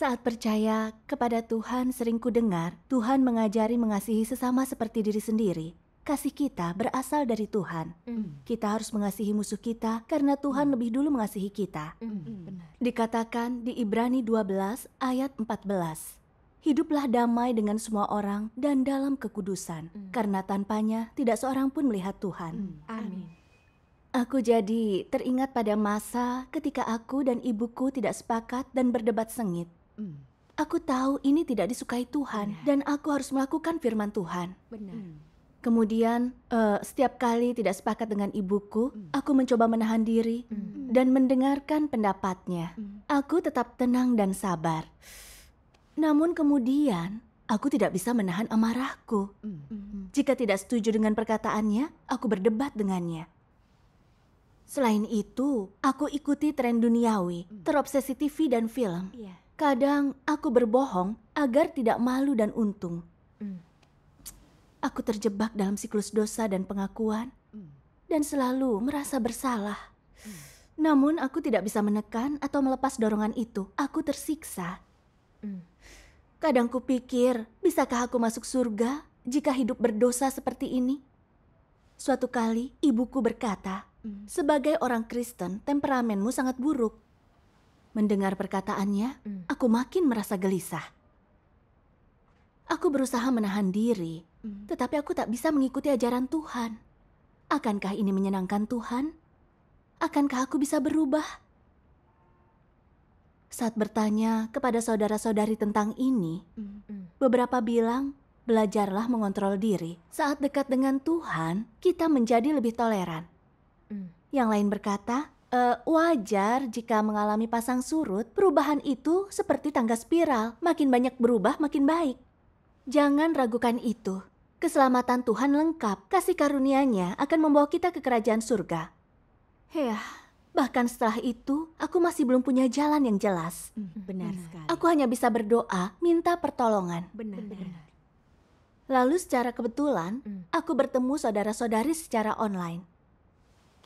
Saat percaya kepada Tuhan sering dengar Tuhan mengajari mengasihi sesama seperti diri sendiri. Kasih kita berasal dari Tuhan. Mm. Kita harus mengasihi musuh kita karena Tuhan mm. lebih dulu mengasihi kita. Mm. Dikatakan di Ibrani 12 ayat 14. Hiduplah damai dengan semua orang dan dalam kekudusan, mm. karena tanpanya tidak seorang pun melihat Tuhan. Mm. Amin. Aku jadi teringat pada masa ketika aku dan ibuku tidak sepakat dan berdebat sengit. Hmm. Aku tahu ini tidak disukai Tuhan Benar. Iya. dan aku harus melakukan firman Tuhan. Benar. Hmm. Kemudian uh, setiap kali tidak sepakat dengan ibuku, mm. aku mencoba menahan diri mm. dan mendengarkan pendapatnya. Mm. Aku tetap tenang dan sabar. Namun kemudian aku tidak bisa menahan amarahku. Mm. Jika tidak setuju dengan perkataannya, aku berdebat dengannya. Selain itu, aku ikuti tren duniawi, terobsesi TV dan film. Yeah. Kadang aku berbohong agar tidak malu dan untung. Hmm. Aku terjebak dalam siklus dosa dan pengakuan hmm. dan selalu merasa bersalah. Hmm. Namun aku tidak bisa menekan atau melepas dorongan itu. Aku tersiksa. Kadang kupikir, bisakah aku masuk surga jika hidup berdosa seperti ini? Suatu kali ibuku berkata, sebagai orang Kristen, temperamenmu sangat buruk Mendengar perkataannya, mm. aku makin merasa gelisah. Aku berusaha menahan diri, mm. tetapi aku tak bisa mengikuti ajaran Tuhan. Akankah ini menyenangkan Tuhan? Akankah aku bisa berubah? Saat bertanya kepada saudara-saudari tentang ini, mm. beberapa bilang, "Belajarlah mengontrol diri. Saat dekat dengan Tuhan, kita menjadi lebih toleran." Hmm. Yang lain berkata, Uh, wajar jika mengalami pasang surut, perubahan itu seperti tangga spiral, makin banyak berubah makin baik. Jangan ragukan itu. Keselamatan Tuhan lengkap, kasih karunia-Nya akan membawa kita ke kerajaan surga. Ya, bahkan setelah itu, aku masih belum punya jalan yang jelas. Hmm, benar sekali. Aku hanya bisa berdoa, minta pertolongan. Benar. Benar. Lalu secara kebetulan, hmm. aku bertemu saudara-saudari secara online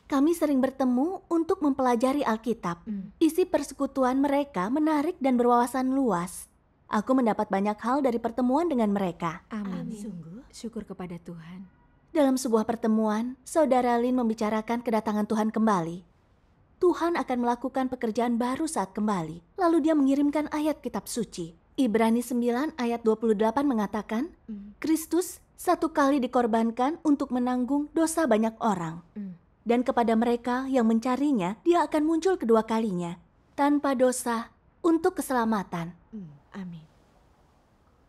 kami sering bertemu untuk mempelajari Alkitab. Hmm. Isi persekutuan mereka menarik dan berwawasan luas. Aku mendapat banyak hal dari pertemuan dengan mereka. Amin. Sungguh, syukur kepada Tuhan. Dalam sebuah pertemuan, saudara Lin membicarakan kedatangan Tuhan kembali. Tuhan akan melakukan pekerjaan baru saat kembali. Lalu dia mengirimkan ayat kitab suci. Ibrani 9 ayat 28 mengatakan, hmm. Kristus satu kali dikorbankan untuk menanggung dosa banyak orang. Hmm dan kepada mereka yang mencarinya, dia akan muncul kedua kalinya tanpa dosa untuk keselamatan. Hmm, amin.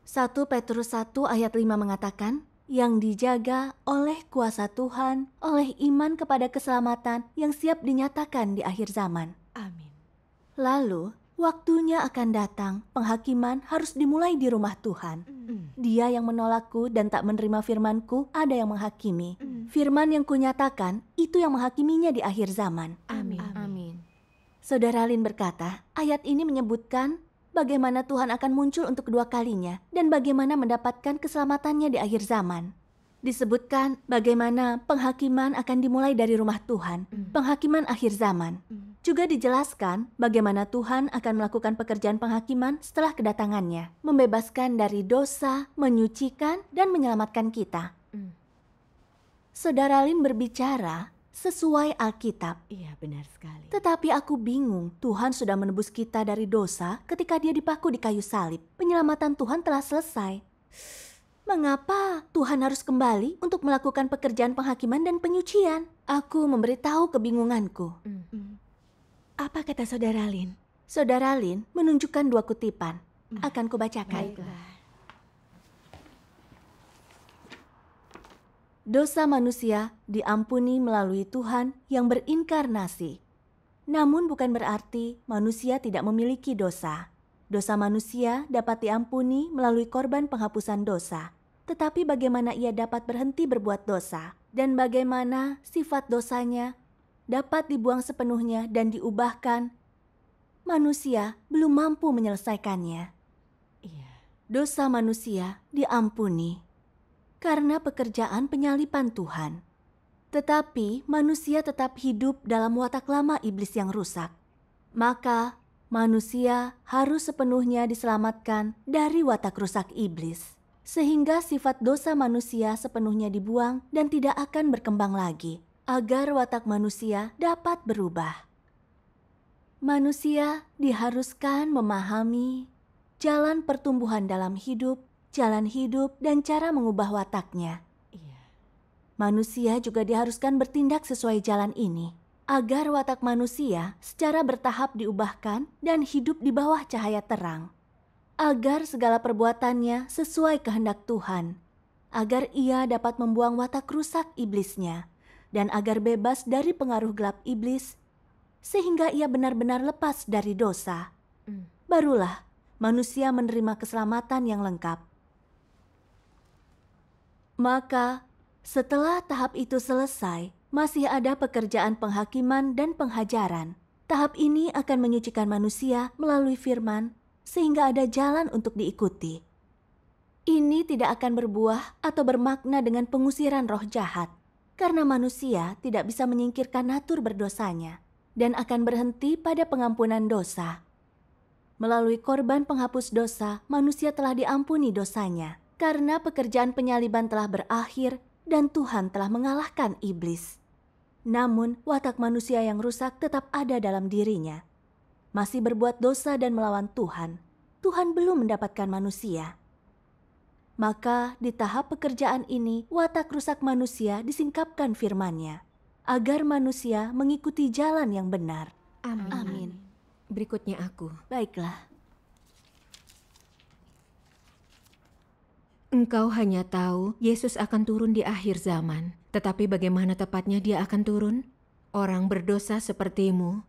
1 Petrus 1 ayat 5 mengatakan, yang dijaga oleh kuasa Tuhan, oleh iman kepada keselamatan yang siap dinyatakan di akhir zaman. Amin. Lalu, Waktunya akan datang, penghakiman harus dimulai di rumah Tuhan. Mm. Dia yang menolakku dan tak menerima firmanku, ada yang menghakimi. Mm. Firman yang kunyatakan, itu yang menghakiminya di akhir zaman. Amin. Amin. Saudara Lin berkata, ayat ini menyebutkan bagaimana Tuhan akan muncul untuk kedua kalinya dan bagaimana mendapatkan keselamatannya di akhir zaman disebutkan bagaimana penghakiman akan dimulai dari rumah Tuhan, hmm. penghakiman akhir zaman. Hmm. Juga dijelaskan bagaimana Tuhan akan melakukan pekerjaan penghakiman setelah kedatangannya, membebaskan dari dosa, menyucikan, dan menyelamatkan kita. Mm. Saudara Lin berbicara sesuai Alkitab. Iya, benar sekali. Tetapi aku bingung, Tuhan sudah menebus kita dari dosa ketika dia dipaku di kayu salib. Penyelamatan Tuhan telah selesai. Mengapa Tuhan harus kembali untuk melakukan pekerjaan penghakiman dan penyucian? Aku memberitahu kebingunganku. Mm. Apa kata Saudara Lin? Saudara Lin menunjukkan dua kutipan. Mm. Akan kubacakan. Dosa manusia diampuni melalui Tuhan yang berinkarnasi. Namun bukan berarti manusia tidak memiliki dosa. Dosa manusia dapat diampuni melalui korban penghapusan dosa tetapi bagaimana ia dapat berhenti berbuat dosa dan bagaimana sifat dosanya dapat dibuang sepenuhnya dan diubahkan. Manusia belum mampu menyelesaikannya. Iya. Dosa manusia diampuni karena pekerjaan penyalipan Tuhan. Tetapi manusia tetap hidup dalam watak lama iblis yang rusak. Maka manusia harus sepenuhnya diselamatkan dari watak rusak iblis sehingga sifat dosa manusia sepenuhnya dibuang dan tidak akan berkembang lagi, agar watak manusia dapat berubah. Manusia diharuskan memahami jalan pertumbuhan dalam hidup, jalan hidup, dan cara mengubah wataknya. Iya. Manusia juga diharuskan bertindak sesuai jalan ini, agar watak manusia secara bertahap diubahkan dan hidup di bawah cahaya terang agar segala perbuatannya sesuai kehendak Tuhan, agar ia dapat membuang watak rusak iblisnya, dan agar bebas dari pengaruh gelap iblis, sehingga ia benar-benar lepas dari dosa. Hmm. Barulah manusia menerima keselamatan yang lengkap. Maka, setelah tahap itu selesai, masih ada pekerjaan penghakiman dan penghajaran. Tahap ini akan menyucikan manusia melalui firman sehingga ada jalan untuk diikuti. Ini tidak akan berbuah atau bermakna dengan pengusiran roh jahat, karena manusia tidak bisa menyingkirkan natur berdosanya dan akan berhenti pada pengampunan dosa. Melalui korban penghapus dosa, manusia telah diampuni dosanya karena pekerjaan penyaliban telah berakhir dan Tuhan telah mengalahkan iblis. Namun, watak manusia yang rusak tetap ada dalam dirinya, masih berbuat dosa dan melawan Tuhan, Tuhan belum mendapatkan manusia. Maka di tahap pekerjaan ini, watak rusak manusia disingkapkan Firman-Nya agar manusia mengikuti jalan yang benar. Amin. Amin. Berikutnya aku. Baiklah. Engkau hanya tahu Yesus akan turun di akhir zaman, tetapi bagaimana tepatnya dia akan turun? Orang berdosa sepertimu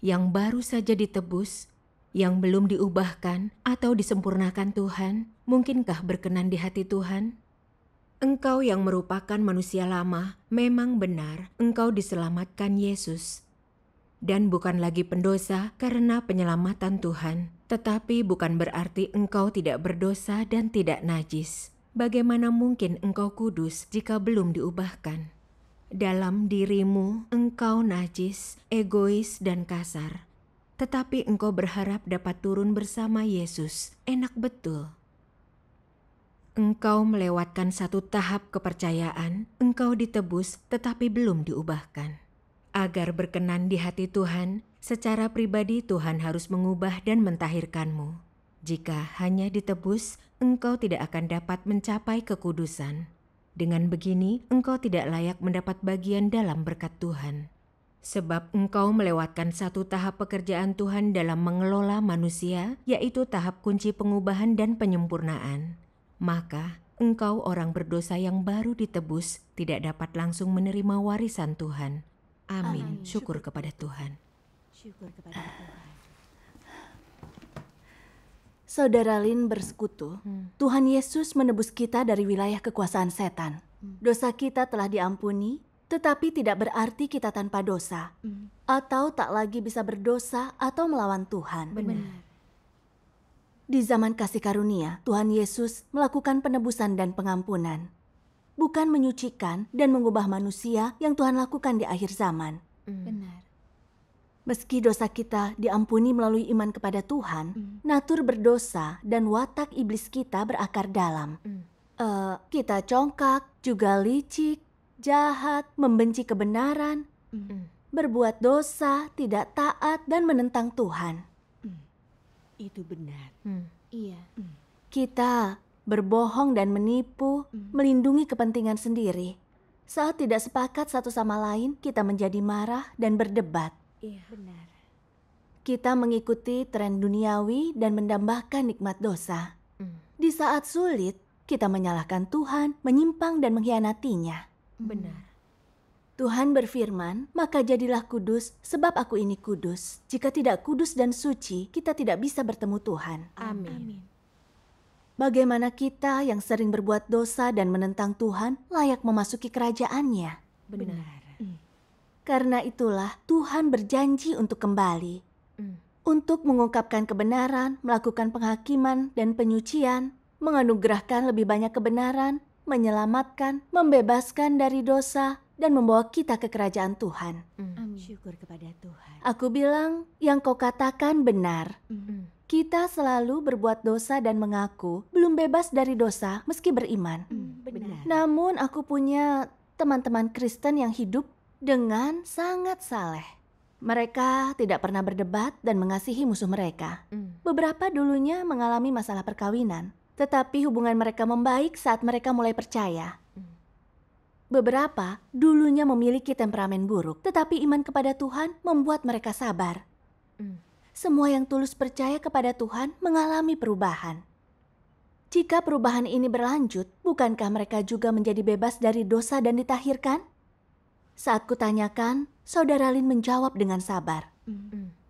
yang baru saja ditebus, yang belum diubahkan atau disempurnakan Tuhan, mungkinkah berkenan di hati Tuhan? Engkau yang merupakan manusia lama, memang benar engkau diselamatkan Yesus. Dan bukan lagi pendosa karena penyelamatan Tuhan, tetapi bukan berarti engkau tidak berdosa dan tidak najis. Bagaimana mungkin engkau kudus jika belum diubahkan? Dalam dirimu, engkau najis, egois, dan kasar. Tetapi engkau berharap dapat turun bersama Yesus. Enak betul. Engkau melewatkan satu tahap kepercayaan, engkau ditebus tetapi belum diubahkan. Agar berkenan di hati Tuhan, secara pribadi Tuhan harus mengubah dan mentahirkanmu. Jika hanya ditebus, engkau tidak akan dapat mencapai kekudusan. Dengan begini, engkau tidak layak mendapat bagian dalam berkat Tuhan. Sebab engkau melewatkan satu tahap pekerjaan Tuhan dalam mengelola manusia, yaitu tahap kunci pengubahan dan penyempurnaan. Maka, engkau orang berdosa yang baru ditebus tidak dapat langsung menerima warisan Tuhan. Amin. Amin. Syukur kepada Tuhan. Syukur kepada Tuhan saudara Lin bersekutu, hmm. Tuhan Yesus menebus kita dari wilayah kekuasaan setan. Hmm. Dosa kita telah diampuni, tetapi tidak berarti kita tanpa dosa, hmm. atau tak lagi bisa berdosa atau melawan Tuhan. Benar. Di zaman kasih karunia, Tuhan Yesus melakukan penebusan dan pengampunan, bukan menyucikan dan mengubah manusia yang Tuhan lakukan di akhir zaman. Hmm. Benar. Meski dosa kita diampuni melalui iman kepada Tuhan, mm. natur berdosa dan watak iblis kita berakar dalam. Mm. Uh, kita congkak, juga licik, jahat, membenci kebenaran, mm. berbuat dosa, tidak taat, dan menentang Tuhan. Mm. Itu benar. Mm. Iya. Mm. Kita berbohong dan menipu, mm. melindungi kepentingan sendiri. Saat tidak sepakat satu sama lain, kita menjadi marah dan berdebat. Iya. Benar. Kita mengikuti tren duniawi dan mendambakan nikmat dosa. Mm. Di saat sulit, kita menyalahkan Tuhan, menyimpang dan mengkhianatinya. Hmm. Benar. Tuhan berfirman, "Maka jadilah kudus, sebab Aku ini kudus. Jika tidak kudus dan suci, kita tidak bisa bertemu Tuhan." Amin. Amin. Bagaimana kita yang sering berbuat dosa dan menentang Tuhan layak memasuki kerajaannya? Benar. Karena itulah Tuhan berjanji untuk kembali. Mm. Untuk mengungkapkan kebenaran, melakukan penghakiman dan penyucian, menganugerahkan lebih banyak kebenaran, menyelamatkan, membebaskan dari dosa, dan membawa kita ke kerajaan Tuhan. Mm. Amin. Syukur kepada Tuhan. Aku bilang, yang kau katakan benar. Mm. Kita selalu berbuat dosa dan mengaku belum bebas dari dosa meski beriman. Mm, benar. Namun aku punya teman-teman Kristen yang hidup dengan sangat saleh. Mereka tidak pernah berdebat dan mengasihi musuh mereka. Mm. Beberapa dulunya mengalami masalah perkawinan, tetapi hubungan mereka membaik saat mereka mulai percaya. Mm. Beberapa dulunya memiliki temperamen buruk, tetapi iman kepada Tuhan membuat mereka sabar. Mm. Semua yang tulus percaya kepada Tuhan mengalami perubahan. Jika perubahan ini berlanjut, bukankah mereka juga menjadi bebas dari dosa dan ditahirkan? Saat kutanyakan, saudara Lin menjawab dengan sabar.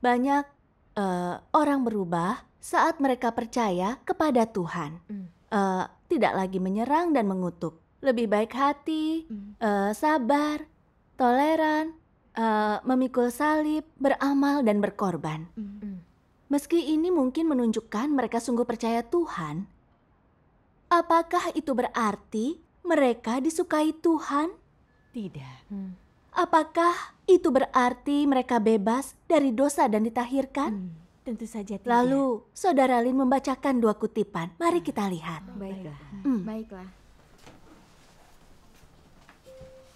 Banyak uh, orang berubah saat mereka percaya kepada Tuhan. Uh, tidak lagi menyerang dan mengutuk. Lebih baik hati, uh, sabar, toleran, uh, memikul salib, beramal, dan berkorban. Meski ini mungkin menunjukkan mereka sungguh percaya Tuhan, apakah itu berarti mereka disukai Tuhan? Tidak. Hmm. Apakah itu berarti mereka bebas dari dosa dan ditahirkan? Hmm, tentu saja tidak. Lalu, Saudara Lin membacakan dua kutipan. Mari kita lihat. Hmm, baiklah. Hmm. Baiklah.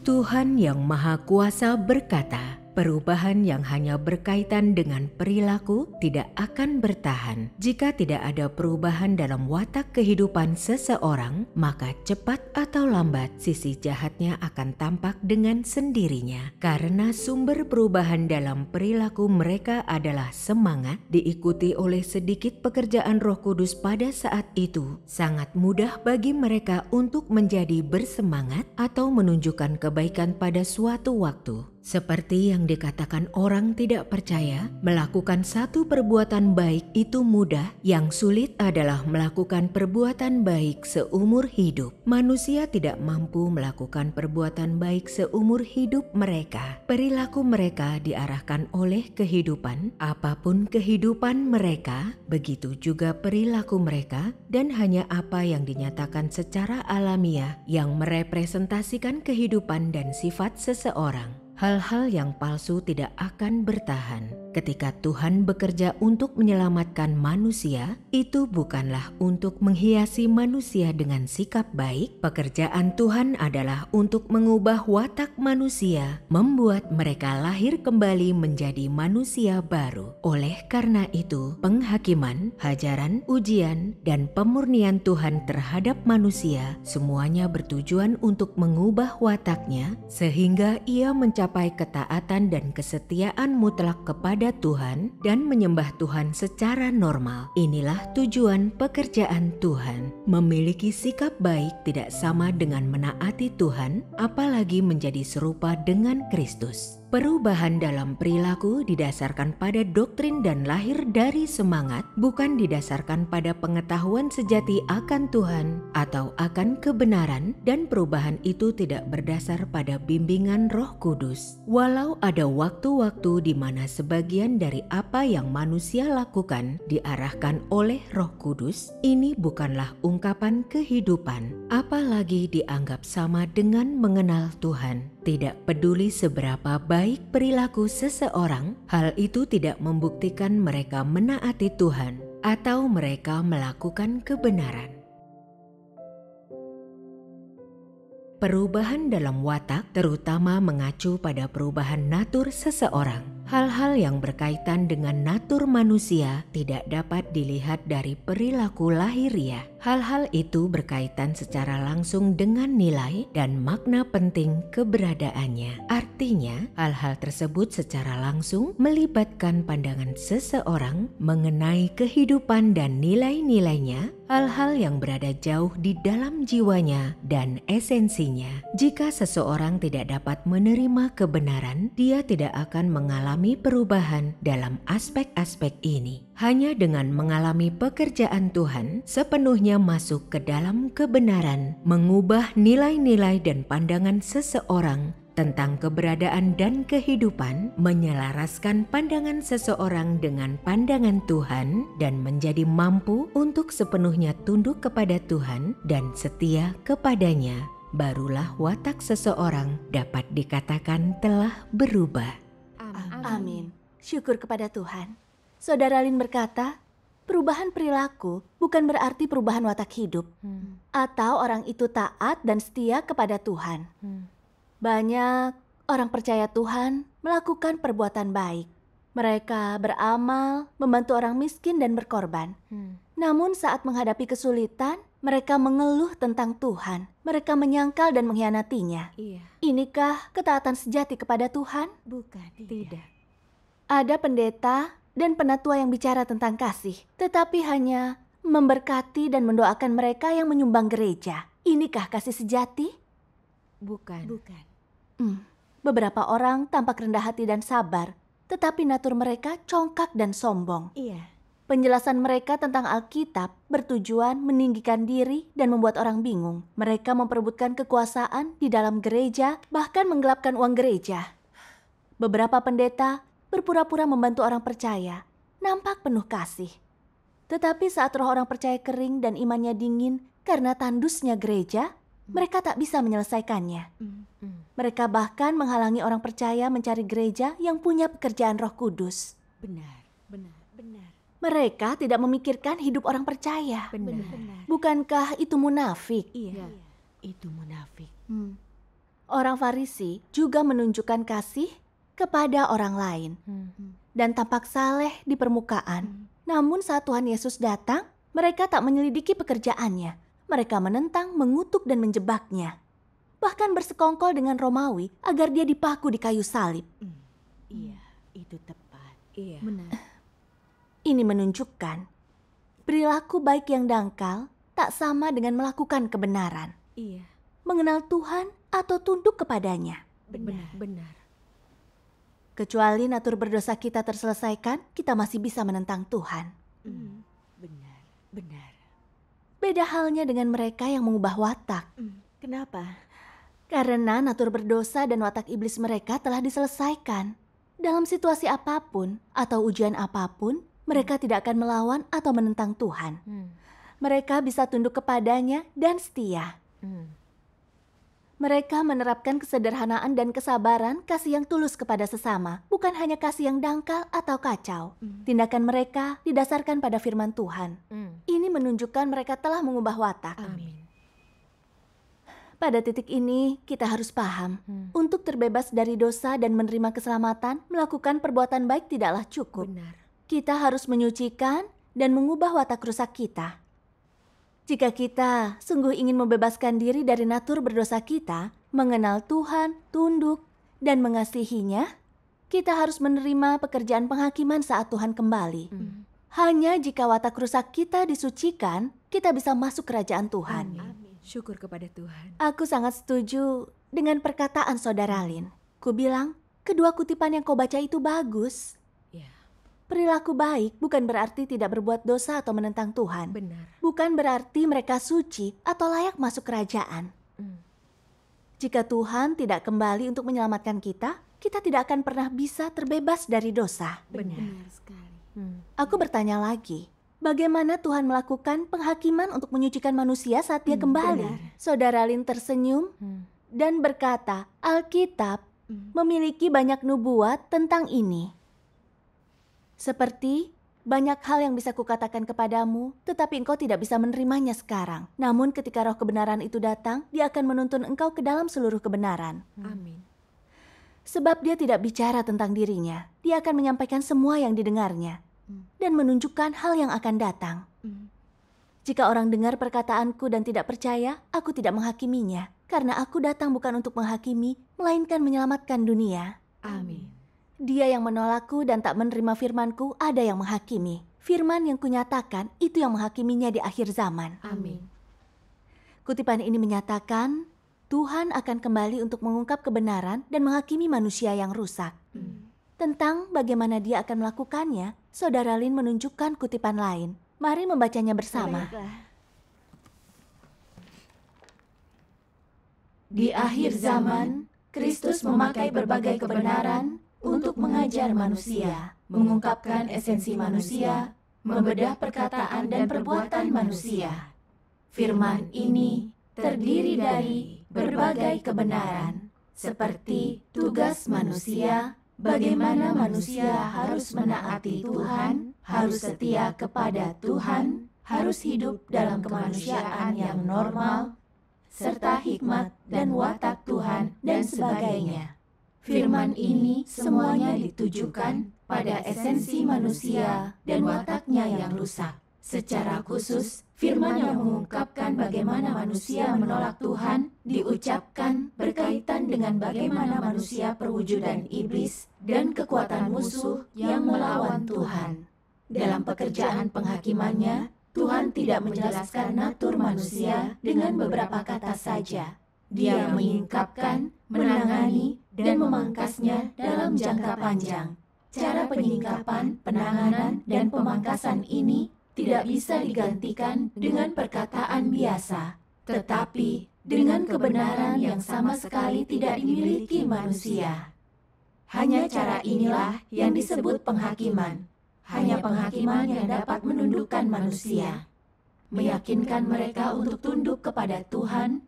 Tuhan yang Maha Kuasa berkata, Perubahan yang hanya berkaitan dengan perilaku tidak akan bertahan. Jika tidak ada perubahan dalam watak kehidupan seseorang, maka cepat atau lambat sisi jahatnya akan tampak dengan sendirinya. Karena sumber perubahan dalam perilaku mereka adalah semangat, diikuti oleh sedikit pekerjaan Roh Kudus pada saat itu, sangat mudah bagi mereka untuk menjadi bersemangat atau menunjukkan kebaikan pada suatu waktu. Seperti yang dikatakan orang tidak percaya, melakukan satu perbuatan baik itu mudah, yang sulit adalah melakukan perbuatan baik seumur hidup. Manusia tidak mampu melakukan perbuatan baik seumur hidup mereka. Perilaku mereka diarahkan oleh kehidupan, apapun kehidupan mereka, begitu juga perilaku mereka, dan hanya apa yang dinyatakan secara alamiah yang merepresentasikan kehidupan dan sifat seseorang. Hal-hal yang palsu tidak akan bertahan. Ketika Tuhan bekerja untuk menyelamatkan manusia, itu bukanlah untuk menghiasi manusia dengan sikap baik. Pekerjaan Tuhan adalah untuk mengubah watak manusia, membuat mereka lahir kembali menjadi manusia baru. Oleh karena itu, penghakiman, hajaran, ujian, dan pemurnian Tuhan terhadap manusia semuanya bertujuan untuk mengubah wataknya, sehingga ia mencapai mencapai ketaatan dan kesetiaan mutlak kepada Tuhan dan menyembah Tuhan secara normal. Inilah tujuan pekerjaan Tuhan. Memiliki sikap baik tidak sama dengan menaati Tuhan, apalagi menjadi serupa dengan Kristus. Perubahan dalam perilaku didasarkan pada doktrin dan lahir dari semangat, bukan didasarkan pada pengetahuan sejati akan Tuhan atau akan kebenaran, dan perubahan itu tidak berdasar pada bimbingan Roh Kudus. Walau ada waktu-waktu di mana sebagian dari apa yang manusia lakukan diarahkan oleh Roh Kudus, ini bukanlah ungkapan kehidupan, apalagi dianggap sama dengan mengenal Tuhan. Tidak peduli seberapa baik perilaku seseorang, hal itu tidak membuktikan mereka menaati Tuhan atau mereka melakukan kebenaran. Perubahan dalam watak terutama mengacu pada perubahan natur seseorang. Hal-hal yang berkaitan dengan natur manusia tidak dapat dilihat dari perilaku lahiriah. Hal-hal itu berkaitan secara langsung dengan nilai dan makna penting keberadaannya. Artinya, hal-hal tersebut secara langsung melibatkan pandangan seseorang mengenai kehidupan dan nilai-nilainya, hal-hal yang berada jauh di dalam jiwanya dan esensinya. Jika seseorang tidak dapat menerima kebenaran, dia tidak akan mengalami perubahan dalam aspek-aspek ini. Hanya dengan mengalami pekerjaan Tuhan, sepenuhnya masuk ke dalam kebenaran, mengubah nilai-nilai dan pandangan seseorang tentang keberadaan dan kehidupan, menyelaraskan pandangan seseorang dengan pandangan Tuhan, dan menjadi mampu untuk sepenuhnya tunduk kepada Tuhan dan setia kepadanya. Barulah watak seseorang dapat dikatakan telah berubah. Amin. Amin. Syukur kepada Tuhan Saudara Lin berkata, perubahan perilaku bukan berarti perubahan watak hidup. Hmm. Atau orang itu taat dan setia kepada Tuhan. Hmm. Banyak orang percaya Tuhan melakukan perbuatan baik. Mereka beramal, membantu orang miskin dan berkorban. Hmm. Namun saat menghadapi kesulitan, mereka mengeluh tentang Tuhan. Mereka menyangkal dan mengkhianatinya. Iya. Inikah ketaatan sejati kepada Tuhan? Bukan, tidak. tidak. Ada pendeta dan penatua yang bicara tentang kasih, tetapi hanya memberkati dan mendoakan mereka yang menyumbang gereja. Inikah kasih sejati? Bukan. Bukan. Hmm. Beberapa orang tampak rendah hati dan sabar, tetapi natur mereka congkak dan sombong. Iya. Penjelasan mereka tentang Alkitab bertujuan meninggikan diri dan membuat orang bingung. Mereka memperebutkan kekuasaan di dalam gereja, bahkan menggelapkan uang gereja. Beberapa pendeta berpura-pura membantu orang percaya, nampak penuh kasih. Tetapi saat roh orang percaya kering dan imannya dingin karena tandusnya gereja, mereka tak bisa menyelesaikannya. Mereka bahkan menghalangi orang percaya mencari gereja yang punya pekerjaan Roh Kudus. Benar, benar, benar. Mereka tidak memikirkan hidup orang percaya. Benar. Bukankah itu munafik? Iya, ya, itu munafik. Hmm. Orang Farisi juga menunjukkan kasih kepada orang lain hmm. dan tampak saleh di permukaan. Hmm. Namun saat Tuhan Yesus datang, mereka tak menyelidiki pekerjaannya. Mereka menentang, mengutuk dan menjebaknya. Bahkan bersekongkol dengan Romawi agar dia dipaku di kayu salib. Hmm. Iya, itu tepat. Iya. Benar. Ini menunjukkan perilaku baik yang dangkal tak sama dengan melakukan kebenaran. Iya. Mengenal Tuhan atau tunduk kepadanya. Benar, benar. Kecuali natur berdosa kita terselesaikan, kita masih bisa menentang Tuhan. Mm, benar, benar. Beda halnya dengan mereka yang mengubah watak. Mm, kenapa? Karena natur berdosa dan watak iblis mereka telah diselesaikan. Dalam situasi apapun atau ujian apapun, mereka tidak akan melawan atau menentang Tuhan. Mm. Mereka bisa tunduk kepadanya dan setia. Mm. Mereka menerapkan kesederhanaan dan kesabaran kasih yang tulus kepada sesama, bukan hanya kasih yang dangkal atau kacau. Mm. Tindakan mereka didasarkan pada firman Tuhan. Mm. Ini menunjukkan mereka telah mengubah watak. Amin. Pada titik ini, kita harus paham, hmm. untuk terbebas dari dosa dan menerima keselamatan, melakukan perbuatan baik tidaklah cukup. Benar. Kita harus menyucikan dan mengubah watak rusak kita. Jika kita sungguh ingin membebaskan diri dari natur berdosa kita, mengenal Tuhan, tunduk, dan mengasihinya, kita harus menerima pekerjaan penghakiman saat Tuhan kembali. Mm. Hanya jika watak rusak kita disucikan, kita bisa masuk kerajaan Tuhan. Amin. Amin. Syukur kepada Tuhan. Aku sangat setuju dengan perkataan saudara Lin. Ku bilang, kedua kutipan yang kau baca itu bagus. Perilaku baik bukan berarti tidak berbuat dosa atau menentang Tuhan. Benar. Bukan berarti mereka suci atau layak masuk kerajaan. Hmm. Jika Tuhan tidak kembali untuk menyelamatkan kita, kita tidak akan pernah bisa terbebas dari dosa. Benar, Benar sekali. Hmm. Aku bertanya lagi, bagaimana Tuhan melakukan penghakiman untuk menyucikan manusia saat Dia hmm, kembali? Benar. Saudara Lin tersenyum hmm. dan berkata, Alkitab hmm. memiliki banyak nubuat tentang ini. Seperti banyak hal yang bisa kukatakan kepadamu, tetapi engkau tidak bisa menerimanya sekarang. Namun ketika roh kebenaran itu datang, dia akan menuntun engkau ke dalam seluruh kebenaran. Hmm. Amin. Sebab dia tidak bicara tentang dirinya, dia akan menyampaikan semua yang didengarnya hmm. dan menunjukkan hal yang akan datang. Hmm. Jika orang dengar perkataanku dan tidak percaya, aku tidak menghakiminya, karena aku datang bukan untuk menghakimi, melainkan menyelamatkan dunia. Amin. Dia yang menolakku dan tak menerima firmanku ada yang menghakimi. Firman yang kunyatakan itu yang menghakiminya di akhir zaman. Amin. Kutipan ini menyatakan Tuhan akan kembali untuk mengungkap kebenaran dan menghakimi manusia yang rusak. Hmm. Tentang bagaimana dia akan melakukannya, Saudara Lin menunjukkan kutipan lain. Mari membacanya bersama. Di akhir zaman, Kristus memakai berbagai kebenaran untuk mengajar manusia, mengungkapkan esensi manusia, membedah perkataan dan perbuatan manusia. Firman ini terdiri dari berbagai kebenaran, seperti tugas manusia, bagaimana manusia harus menaati Tuhan, harus setia kepada Tuhan, harus hidup dalam kemanusiaan yang normal, serta hikmat dan watak Tuhan, dan sebagainya. Firman ini semuanya ditujukan pada esensi manusia dan wataknya yang rusak. Secara khusus, firman yang mengungkapkan bagaimana manusia menolak Tuhan diucapkan berkaitan dengan bagaimana manusia perwujudan iblis dan kekuatan musuh yang melawan Tuhan. Dalam pekerjaan penghakimannya, Tuhan tidak menjelaskan natur manusia dengan beberapa kata saja. Dia mengungkapkan, menangani, dan memangkasnya dalam jangka panjang. Cara penyingkapan, penanganan, dan pemangkasan ini tidak bisa digantikan dengan perkataan biasa, tetapi dengan kebenaran yang sama sekali tidak dimiliki manusia. Hanya cara inilah yang disebut penghakiman. Hanya penghakiman yang dapat menundukkan manusia, meyakinkan mereka untuk tunduk kepada Tuhan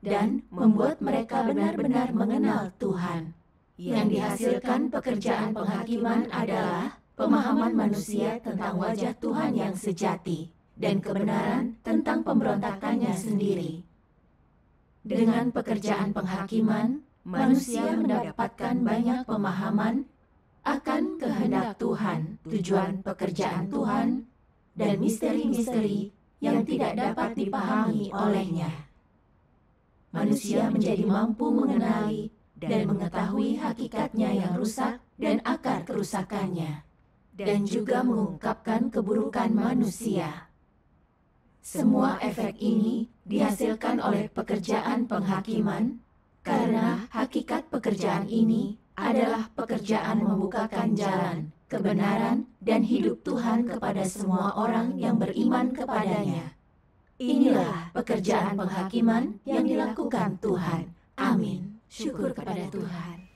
dan membuat mereka benar-benar mengenal Tuhan. Yang dihasilkan pekerjaan penghakiman adalah pemahaman manusia tentang wajah Tuhan yang sejati dan kebenaran tentang pemberontakannya sendiri. Dengan pekerjaan penghakiman, manusia mendapatkan banyak pemahaman akan kehendak Tuhan, tujuan pekerjaan Tuhan, dan misteri-misteri yang tidak dapat dipahami olehnya manusia menjadi mampu mengenali dan mengetahui hakikatnya yang rusak dan akar kerusakannya, dan juga mengungkapkan keburukan manusia. Semua efek ini dihasilkan oleh pekerjaan penghakiman, karena hakikat pekerjaan ini adalah pekerjaan membukakan jalan, kebenaran, dan hidup Tuhan kepada semua orang yang beriman kepadanya. Inilah pekerjaan penghakiman yang dilakukan Tuhan. Amin. Syukur kepada Tuhan.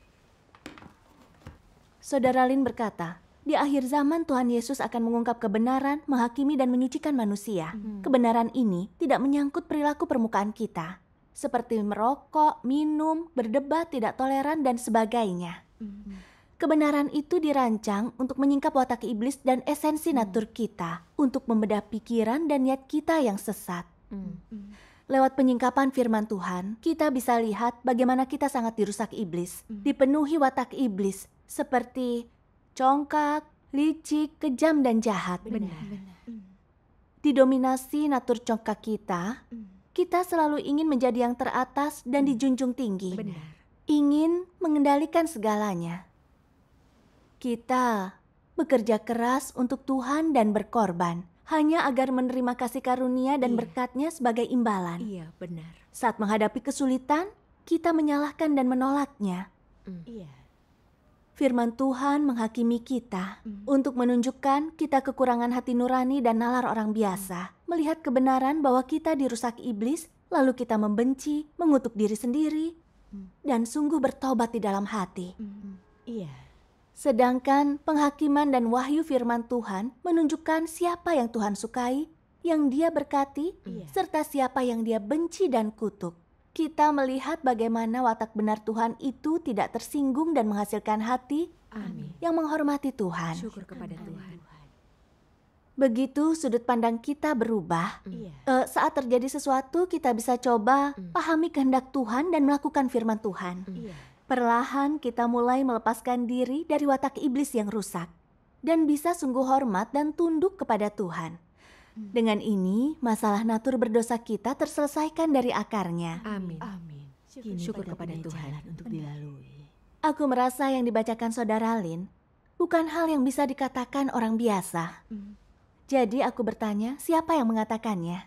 Saudara Lin berkata, di akhir zaman Tuhan Yesus akan mengungkap kebenaran, menghakimi dan menyucikan manusia. Hmm. Kebenaran ini tidak menyangkut perilaku permukaan kita, seperti merokok, minum, berdebat, tidak toleran dan sebagainya. Hmm. Kebenaran itu dirancang untuk menyingkap watak iblis dan esensi hmm. natur kita untuk membedah pikiran dan niat kita yang sesat. Hmm. hmm. Lewat penyingkapan firman Tuhan, kita bisa lihat bagaimana kita sangat dirusak iblis, hmm. dipenuhi watak iblis seperti congkak, licik, kejam dan jahat. Benar. Hmm. Didominasi natur congkak kita, hmm. kita selalu ingin menjadi yang teratas dan dijunjung tinggi. Benar. Ingin mengendalikan segalanya. Kita bekerja keras untuk Tuhan dan berkorban hanya agar menerima kasih karunia dan iya. berkatnya sebagai imbalan. Iya, benar. Saat menghadapi kesulitan, kita menyalahkan dan menolaknya. Mm. Iya. Firman Tuhan menghakimi kita mm. untuk menunjukkan kita kekurangan hati nurani dan nalar orang biasa, mm. melihat kebenaran bahwa kita dirusak iblis, lalu kita membenci, mengutuk diri sendiri, mm. dan sungguh bertobat di dalam hati. Mm. Iya. Sedangkan penghakiman dan wahyu firman Tuhan menunjukkan siapa yang Tuhan sukai, yang Dia berkati, iya. serta siapa yang Dia benci dan kutuk. Kita melihat bagaimana watak benar Tuhan itu tidak tersinggung dan menghasilkan hati Amin. yang menghormati Tuhan. Syukur kepada Tuhan. Begitu sudut pandang kita berubah, mm. uh, saat terjadi sesuatu kita bisa coba mm. pahami kehendak Tuhan dan melakukan firman Tuhan. Mm. Perlahan kita mulai melepaskan diri dari watak iblis yang rusak dan bisa sungguh hormat dan tunduk kepada Tuhan. Hmm. Dengan ini, masalah natur berdosa kita terselesaikan dari akarnya. Amin. Amin. Kini Syukur kepada Tuhan untuk dilalui. Aku merasa yang dibacakan saudara Lin bukan hal yang bisa dikatakan orang biasa. Mm. Jadi aku bertanya, siapa yang mengatakannya?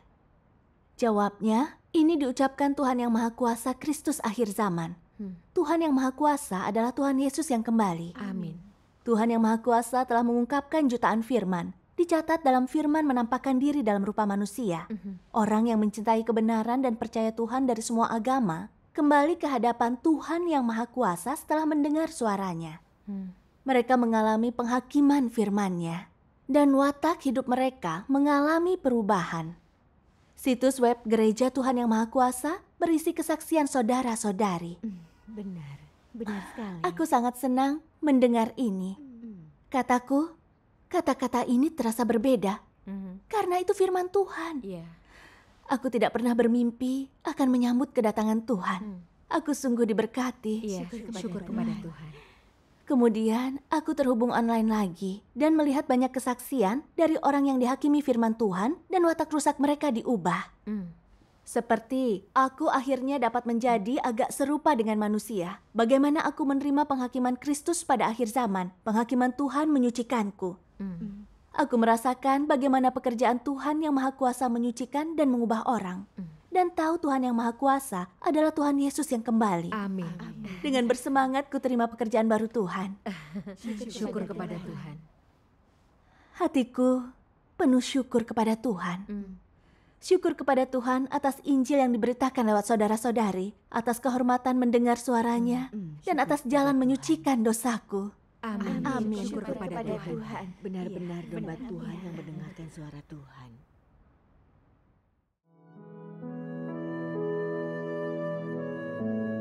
Jawabnya, ini diucapkan Tuhan yang Maha Kuasa Kristus akhir zaman Hmm. Tuhan yang Maha Kuasa adalah Tuhan Yesus yang kembali. Amin. Tuhan yang Maha Kuasa telah mengungkapkan jutaan firman. Dicatat dalam firman menampakkan diri dalam rupa manusia. Mm -hmm. Orang yang mencintai kebenaran dan percaya Tuhan dari semua agama kembali ke hadapan Tuhan yang Maha Kuasa setelah mendengar suaranya. Mm. Mereka mengalami penghakiman firman-Nya dan watak hidup mereka mengalami perubahan. Situs web Gereja Tuhan Yang Maha Kuasa berisi kesaksian saudara-saudari. Hmm, benar, benar sekali. Aku sangat senang mendengar ini. Hmm. Kataku, kata-kata ini terasa berbeda hmm. karena itu firman Tuhan. Yeah. Aku tidak pernah bermimpi akan menyambut kedatangan Tuhan. Aku sungguh diberkati. Yeah, syukur, syukur kepada, Tuhan. Tuhan. Kemudian aku terhubung online lagi dan melihat banyak kesaksian dari orang yang dihakimi firman Tuhan dan watak rusak mereka diubah. Hmm. Seperti aku akhirnya dapat menjadi agak serupa dengan manusia. Bagaimana aku menerima penghakiman Kristus pada akhir zaman? Penghakiman Tuhan menyucikanku. Hmm. Aku merasakan bagaimana pekerjaan Tuhan yang Maha Kuasa menyucikan dan mengubah orang. Hmm dan tahu Tuhan yang Maha Kuasa adalah Tuhan Yesus yang kembali. Amin. Amin. Dengan bersemangat ku terima pekerjaan baru Tuhan. syukur, kepada Tuhan. Hatiku penuh syukur kepada Tuhan. Mm. Syukur kepada Tuhan atas Injil yang diberitakan lewat saudara-saudari, atas kehormatan mendengar suaranya, mm. Mm. dan atas jalan menyucikan dosaku. Amin. Amin. Syukur kepada Tuhan. Benar-benar iya, domba Tuhan yang mendengarkan suara Tuhan. thank you